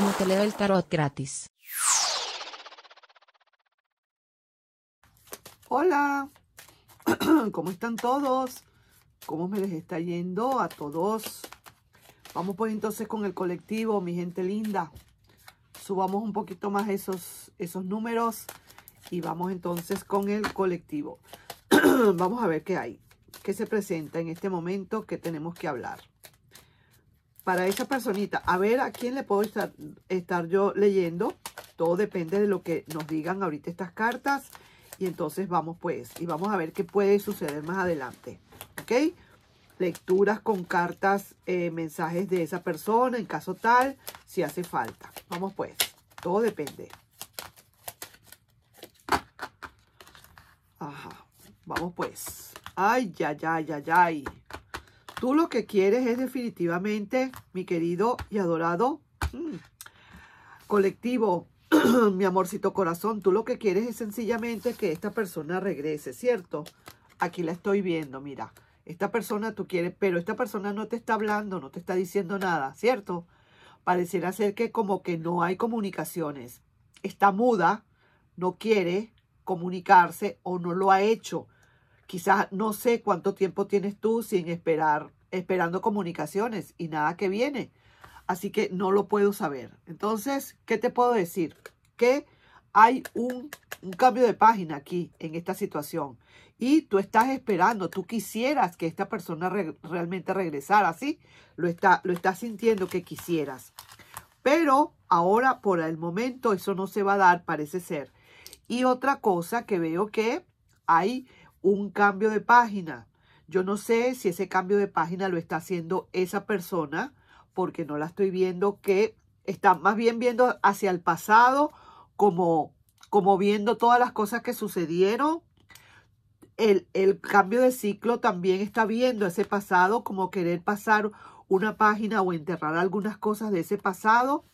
como te leo el tarot gratis. Hola, ¿cómo están todos? ¿Cómo me les está yendo a todos? Vamos pues entonces con el colectivo, mi gente linda. Subamos un poquito más esos, esos números y vamos entonces con el colectivo. vamos a ver qué hay, qué se presenta en este momento, que tenemos que hablar para esa personita. A ver a quién le puedo estar, yo leyendo. Todo depende de lo que nos digan ahorita estas cartas. Y entonces vamos pues. Y vamos a ver qué puede suceder más adelante. ¿Ok? Lecturas con cartas, eh, mensajes de esa persona en caso tal, si hace falta. Vamos pues. Todo depende. Ajá. Vamos pues. Ay, ya, ya, ya, ya. Tú lo que quieres es definitivamente, mi querido y adorado mm, colectivo, mi amorcito corazón, tú lo que quieres es sencillamente que esta persona regrese, ¿cierto? Aquí la estoy viendo, mira. Esta persona tú quieres, pero esta persona no te está hablando, no te está diciendo nada, ¿cierto? Pareciera ser que como que no hay comunicaciones. Está muda, no quiere comunicarse o no lo ha hecho Quizás no sé cuánto tiempo tienes tú sin esperar, esperando comunicaciones y nada que viene. Así que no lo puedo saber. Entonces, ¿qué te puedo decir? Que hay un, cambio de página aquí en esta situación. Y tú estás esperando, tú quisieras que esta persona realmente regresara, ¿sí? Lo, está, lo estás sintiendo que quisieras. Pero ahora, por el momento, eso no se va a dar, parece ser. Y otra cosa que veo que hay un cambio de página. Yo no sé si ese cambio de página lo está haciendo esa persona, porque no la estoy viendo que está más bien viendo hacia el pasado, como, como viendo todas las cosas que sucedieron. El, el cambio de ciclo también está viendo ese pasado como querer pasar una página o enterrar algunas cosas de ese pasado.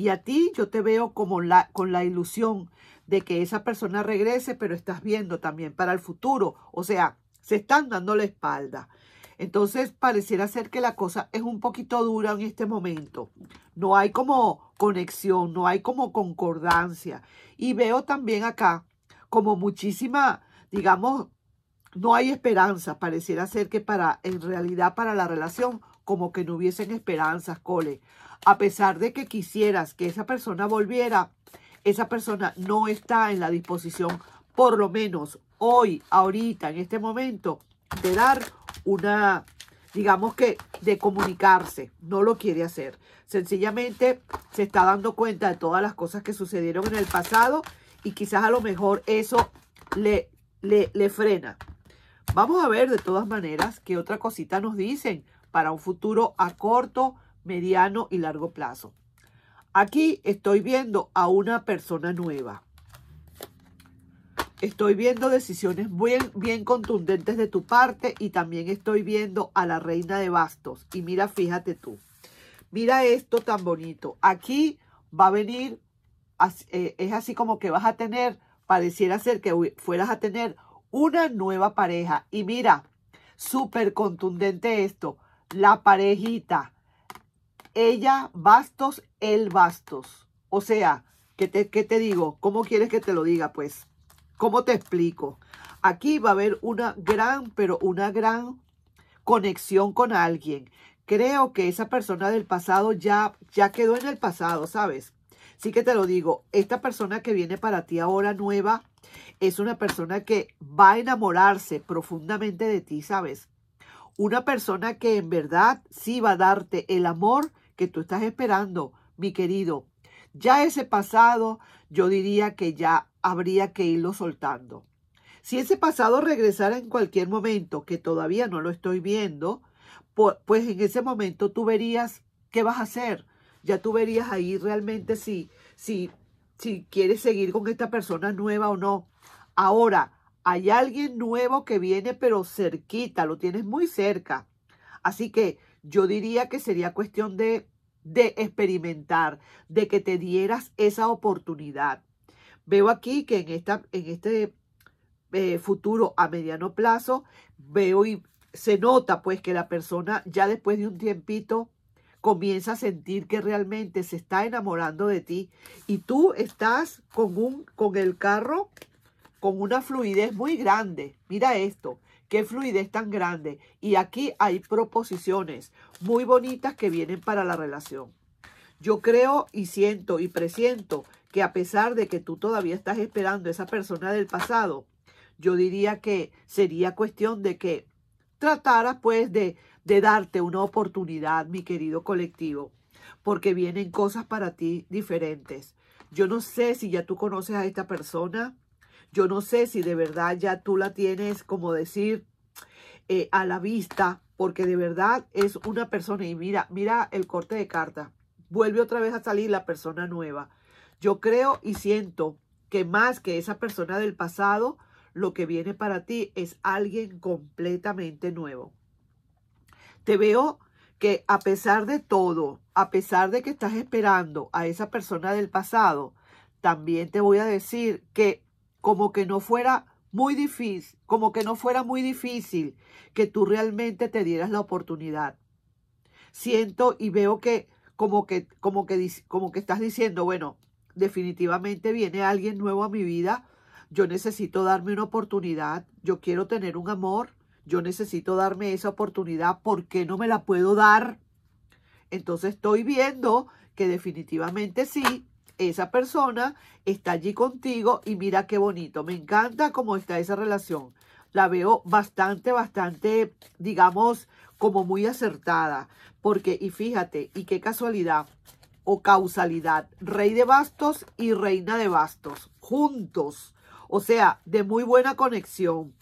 Y a ti yo te veo como con la ilusión de que esa persona regrese, pero estás viendo también para el futuro. O sea, se están dando la espalda. Entonces, pareciera ser que la cosa es un poquito dura en este momento. No hay como conexión, no hay como concordancia. Y veo también acá como muchísima, digamos, no hay esperanza. Pareciera ser que para, en realidad, para la relación, como que no hubiesen esperanzas, cole a pesar de que quisieras que esa persona volviera, esa persona no está en la disposición, por lo menos hoy, ahorita, en este momento, de dar una, digamos que, de comunicarse. No lo quiere hacer. Sencillamente se está dando cuenta de todas las cosas que sucedieron en el pasado y quizás a lo mejor eso le, le, le frena. Vamos a ver de todas maneras qué otra cosita nos dicen para un futuro a corto mediano y largo plazo. Aquí estoy viendo a una persona nueva. Estoy viendo decisiones bien, bien contundentes de tu parte y también estoy viendo a la reina de bastos. Y mira, fíjate tú. Mira esto tan bonito. Aquí va a venir, eh, es así como que vas a tener, pareciera ser que fueras a tener una nueva pareja. Y mira, súper contundente esto. La parejita ella bastos, el bastos. O sea, ¿qué te, te digo? ¿Cómo quieres que te lo diga? Pues, ¿cómo te explico? Aquí va a haber una gran, pero una gran conexión con alguien. Creo que esa persona del pasado ya, ya quedó en el pasado, ¿sabes? Sí que te lo digo, esta persona que viene para ti ahora nueva es una persona que va a enamorarse profundamente de ti, ¿sabes? Una persona que en verdad sí va a darte el amor que tú estás esperando, mi querido. Ya ese pasado, yo diría que ya habría que irlo soltando. Si ese pasado regresara en cualquier momento, que todavía no lo estoy viendo, pues en ese momento tú verías qué vas a hacer. Ya tú verías ahí realmente si, si, si quieres seguir con esta persona nueva o no. Ahora, hay alguien nuevo que viene, pero cerquita, lo tienes muy cerca. Así que yo diría que sería cuestión de de experimentar, de que te dieras esa oportunidad. Veo aquí que en, esta, en este eh, futuro a mediano plazo, veo y se nota pues que la persona ya después de un tiempito comienza a sentir que realmente se está enamorando de ti y tú estás con, un, con el carro con una fluidez muy grande. Mira esto, Qué fluidez tan grande. Y aquí hay proposiciones muy bonitas que vienen para la relación. Yo creo y siento y presiento que a pesar de que tú todavía estás esperando a esa persona del pasado, yo diría que sería cuestión de que trataras pues de, de darte una oportunidad, mi querido colectivo, porque vienen cosas para ti diferentes. Yo no sé si ya tú conoces a esta persona, yo no sé si de verdad ya tú la tienes, como decir, eh, a la vista, porque de verdad es una persona. Y mira, mira el corte de carta. Vuelve otra vez a salir la persona nueva. Yo creo y siento que más que esa persona del pasado, lo que viene para ti es alguien completamente nuevo. Te veo que a pesar de todo, a pesar de que estás esperando a esa persona del pasado, también te voy a decir que como que no fuera muy difícil, como que no fuera muy difícil que tú realmente te dieras la oportunidad. Siento y veo que como que como que como que estás diciendo, bueno, definitivamente viene alguien nuevo a mi vida, yo necesito darme una oportunidad, yo quiero tener un amor, yo necesito darme esa oportunidad, ¿por qué no me la puedo dar? Entonces estoy viendo que definitivamente sí, esa persona está allí contigo y mira qué bonito. Me encanta cómo está esa relación. La veo bastante, bastante, digamos, como muy acertada. Porque, y fíjate, y qué casualidad o causalidad, rey de bastos y reina de bastos, juntos. O sea, de muy buena conexión,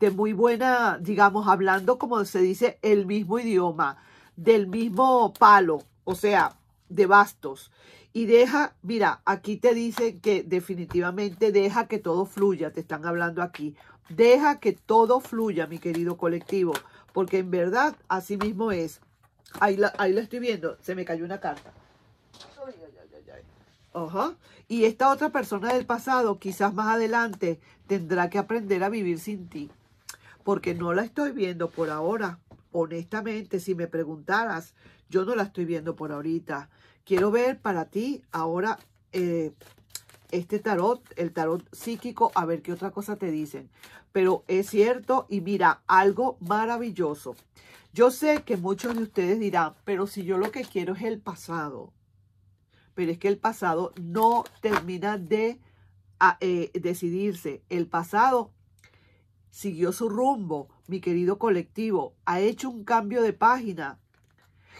de muy buena, digamos, hablando como se dice, el mismo idioma, del mismo palo. O sea, de bastos. Y deja, mira, aquí te dicen que definitivamente deja que todo fluya, te están hablando aquí. Deja que todo fluya, mi querido colectivo, porque en verdad así mismo es. Ahí la, ahí la estoy viendo, se me cayó una carta. Y esta otra persona del pasado, quizás más adelante, tendrá que aprender a vivir sin ti. Porque no la estoy viendo por ahora. Honestamente, si me preguntaras, yo no la estoy viendo por ahorita. Quiero ver para ti ahora eh, este tarot, el tarot psíquico, a ver qué otra cosa te dicen. Pero es cierto y mira, algo maravilloso. Yo sé que muchos de ustedes dirán, pero si yo lo que quiero es el pasado. Pero es que el pasado no termina de ah, eh, decidirse. El pasado siguió su rumbo, mi querido colectivo. Ha hecho un cambio de página.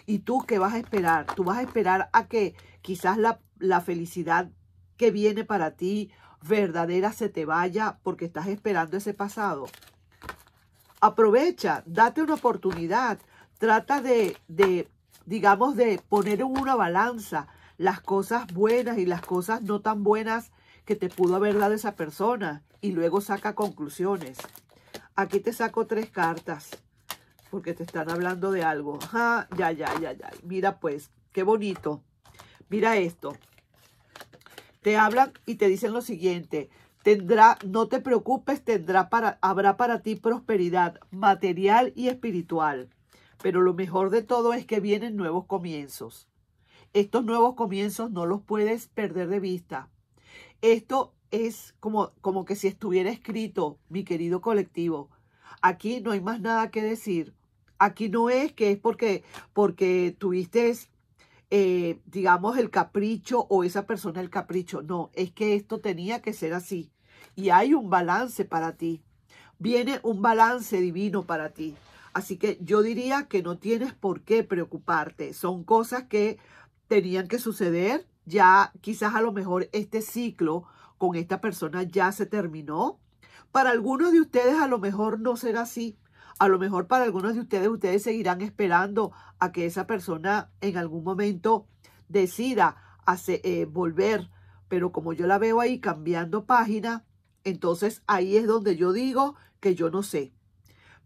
¿Y tú qué vas a esperar? ¿Tú vas a esperar a que quizás la, la felicidad que viene para ti verdadera se te vaya porque estás esperando ese pasado? Aprovecha, date una oportunidad, trata de, de digamos, de poner en una balanza las cosas buenas y las cosas no tan buenas que te pudo haber dado esa persona y luego saca conclusiones. Aquí te saco tres cartas porque te están hablando de algo. Ajá, ya, ya, ya, ya. Mira pues, qué bonito. Mira esto. Te hablan y te dicen lo siguiente. Tendrá, no te preocupes, tendrá para, habrá para ti prosperidad material y espiritual. Pero lo mejor de todo es que vienen nuevos comienzos. Estos nuevos comienzos no los puedes perder de vista. Esto es como, como que si estuviera escrito, mi querido colectivo. Aquí no hay más nada que decir. Aquí no es que es porque, porque tuviste, eh, digamos, el capricho o esa persona el capricho. No, es que esto tenía que ser así. Y hay un balance para ti. Viene un balance divino para ti. Así que yo diría que no tienes por qué preocuparte. Son cosas que tenían que suceder. Ya quizás a lo mejor este ciclo con esta persona ya se terminó. Para algunos de ustedes a lo mejor no será así. A lo mejor para algunos de ustedes, ustedes seguirán esperando a que esa persona en algún momento decida eh, volver. Pero como yo la veo ahí cambiando página, entonces ahí es donde yo digo que yo no sé.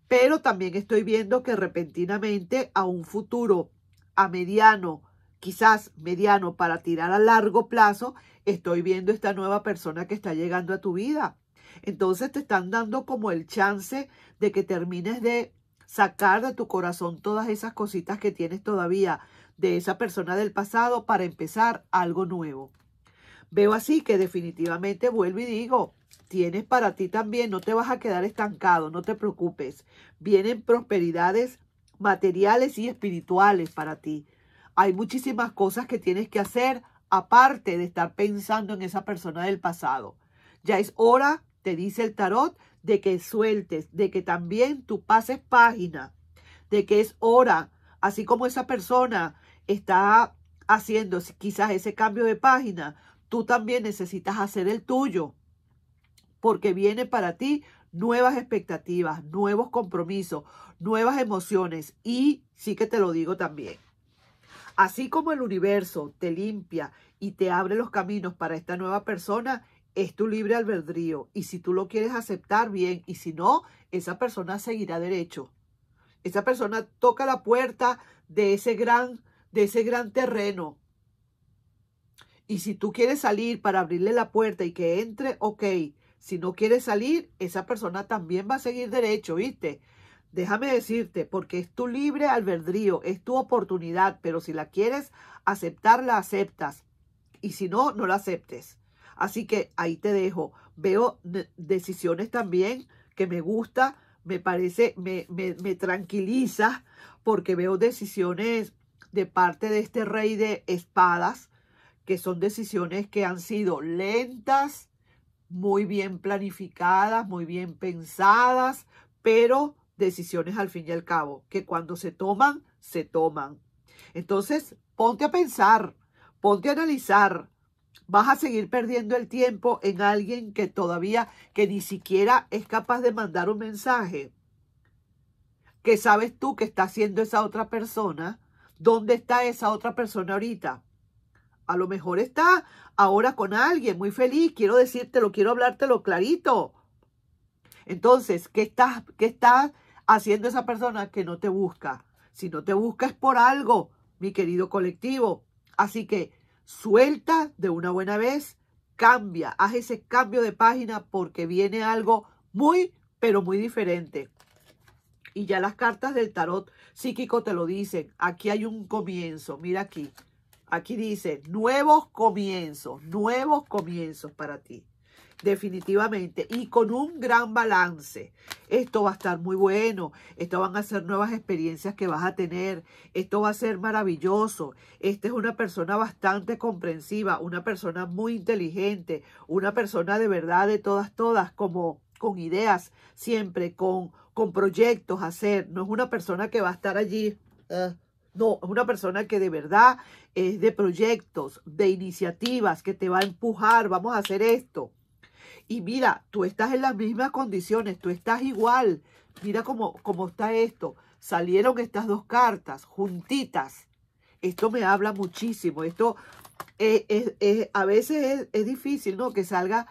Pero también estoy viendo que repentinamente a un futuro, a mediano, quizás mediano para tirar a largo plazo, estoy viendo esta nueva persona que está llegando a tu vida. Entonces te están dando como el chance de que termines de sacar de tu corazón todas esas cositas que tienes todavía de esa persona del pasado para empezar algo nuevo. Veo así que definitivamente vuelvo y digo, tienes para ti también, no te vas a quedar estancado, no te preocupes. Vienen prosperidades materiales y espirituales para ti. Hay muchísimas cosas que tienes que hacer aparte de estar pensando en esa persona del pasado. Ya es hora te dice el tarot de que sueltes, de que también tú pases página, de que es hora, así como esa persona está haciendo quizás ese cambio de página, tú también necesitas hacer el tuyo, porque viene para ti nuevas expectativas, nuevos compromisos, nuevas emociones y sí que te lo digo también. Así como el universo te limpia y te abre los caminos para esta nueva persona, es tu libre albedrío. Y si tú lo quieres aceptar, bien. Y si no, esa persona seguirá derecho. Esa persona toca la puerta de ese gran, de ese gran terreno. Y si tú quieres salir para abrirle la puerta y que entre, ok. Si no quieres salir, esa persona también va a seguir derecho, ¿viste? Déjame decirte, porque es tu libre albedrío, es tu oportunidad, pero si la quieres aceptar, la aceptas. Y si no, no la aceptes. Así que ahí te dejo. Veo decisiones también que me gusta, me parece, me, me tranquiliza porque veo decisiones de parte de este rey de espadas que son decisiones que han sido lentas, muy bien planificadas, muy bien pensadas, pero decisiones al fin y al cabo, que cuando se toman, se toman. Entonces, ponte a pensar, ponte a analizar, vas a seguir perdiendo el tiempo en alguien que todavía, que ni siquiera es capaz de mandar un mensaje, ¿Qué sabes tú que está haciendo esa otra persona, ¿dónde está esa otra persona ahorita? A lo mejor está ahora con alguien muy feliz, quiero decírtelo, quiero hablártelo clarito. Entonces, ¿qué está haciendo esa persona que no te busca? Si no te busca es por algo, mi querido colectivo. Así que Suelta de una buena vez, cambia, haz ese cambio de página porque viene algo muy, pero muy diferente. Y ya las cartas del tarot psíquico te lo dicen. Aquí hay un comienzo, mira aquí. Aquí dice, nuevos comienzos, nuevos comienzos para ti definitivamente, y con un gran balance. Esto va a estar muy bueno, esto van a ser nuevas experiencias que vas a tener, esto va a ser maravilloso, esta es una persona bastante comprensiva, una persona muy inteligente, una persona de verdad de todas, todas, como con ideas siempre, con, con proyectos a hacer, no es una persona que va a estar allí. Eh, no, es una persona que de verdad es de proyectos, de iniciativas, que te va a empujar, vamos a hacer esto. Y mira, tú estás en las mismas condiciones, tú estás igual. Mira cómo, cómo está esto. Salieron estas dos cartas juntitas. Esto me habla muchísimo. Esto eh, a veces es, difícil, ¿no? Que salga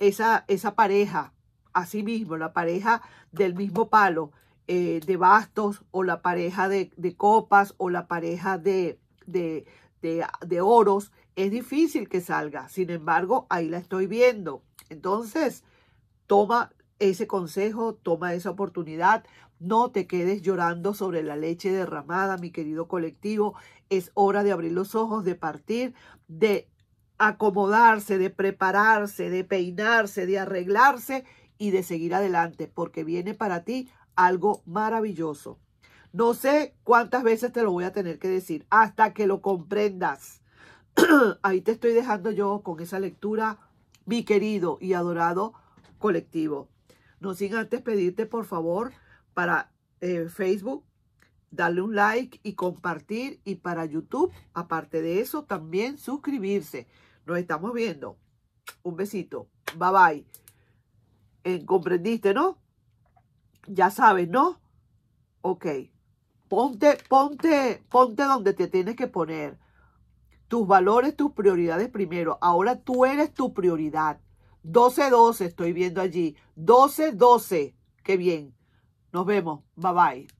esa, esa pareja a sí mismo, la pareja del mismo palo, eh, de bastos, o la pareja de, de copas, o la pareja de, de, de, de oros. Es difícil que salga, sin embargo, ahí la estoy viendo. Entonces, toma ese consejo, toma esa oportunidad, no te quedes llorando sobre la leche derramada, mi querido colectivo. Es hora de abrir los ojos, de partir, de acomodarse, de prepararse, de peinarse, de arreglarse y de seguir adelante, porque viene para ti algo maravilloso. No sé cuántas veces te lo voy a tener que decir, hasta que lo comprendas. ahí te estoy dejando yo con esa lectura, mi querido y adorado colectivo. No sin antes pedirte, por favor, para eh, Facebook, darle un like y compartir. Y para YouTube, aparte de eso, también suscribirse. Nos estamos viendo. Un besito. Bye bye. Eh, ¿Comprendiste, no? Ya sabes, ¿no? Ok. Ponte, ponte, ponte donde te tienes que poner tus valores, tus prioridades primero. Ahora tú eres tu prioridad. 12-12 estoy viendo allí. 12-12. Qué bien. Nos vemos. Bye bye.